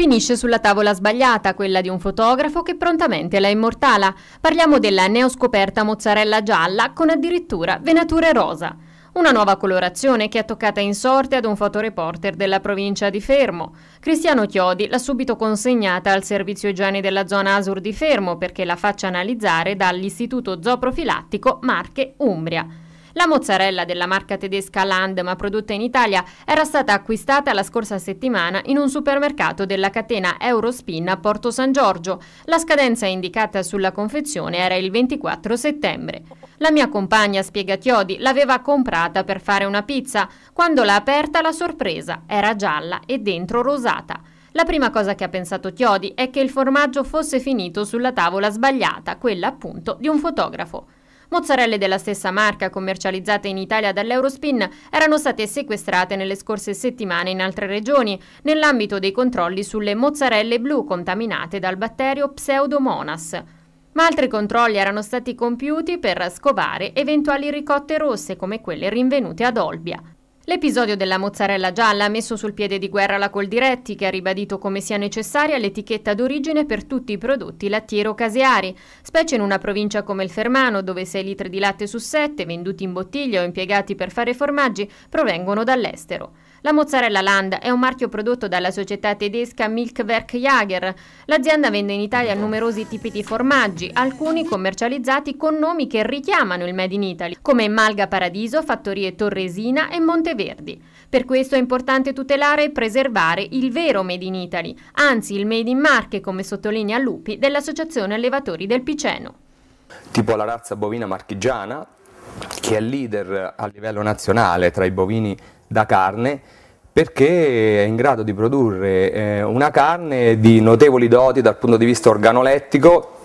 Finisce sulla tavola sbagliata quella di un fotografo che prontamente la immortala. Parliamo della neoscoperta mozzarella gialla con addirittura venature rosa. Una nuova colorazione che ha toccata in sorte ad un fotoreporter della provincia di Fermo. Cristiano Chiodi l'ha subito consegnata al servizio igiene della zona Asur di Fermo perché la faccia analizzare dall'Istituto Zooprofilattico Marche Umbria. La mozzarella della marca tedesca Land, ma prodotta in Italia, era stata acquistata la scorsa settimana in un supermercato della catena Eurospin a Porto San Giorgio. La scadenza indicata sulla confezione era il 24 settembre. La mia compagna, spiega Chiodi, l'aveva comprata per fare una pizza. Quando l'ha aperta la sorpresa era gialla e dentro rosata. La prima cosa che ha pensato Chiodi è che il formaggio fosse finito sulla tavola sbagliata, quella appunto di un fotografo. Mozzarelle della stessa marca commercializzate in Italia dall'Eurospin erano state sequestrate nelle scorse settimane in altre regioni nell'ambito dei controlli sulle mozzarelle blu contaminate dal batterio Pseudomonas ma altri controlli erano stati compiuti per scovare eventuali ricotte rosse come quelle rinvenute ad Olbia. L'episodio della mozzarella gialla ha messo sul piede di guerra la Coldiretti, che ha ribadito come sia necessaria l'etichetta d'origine per tutti i prodotti lattiero-caseari, specie in una provincia come il Fermano, dove 6 litri di latte su 7, venduti in bottiglia o impiegati per fare formaggi, provengono dall'estero. La mozzarella Land è un marchio prodotto dalla società tedesca Milkwerk Jager. L'azienda vende in Italia numerosi tipi di formaggi, alcuni commercializzati con nomi che richiamano il Made in Italy, come Malga Paradiso, Fattorie Torresina e Montevideo verdi. Per questo è importante tutelare e preservare il vero Made in Italy, anzi il Made in Marche, come sottolinea Lupi dell'Associazione Allevatori del Piceno. Tipo la razza bovina marchigiana, che è leader a livello nazionale tra i bovini da carne, perché è in grado di produrre eh, una carne di notevoli doti dal punto di vista organolettico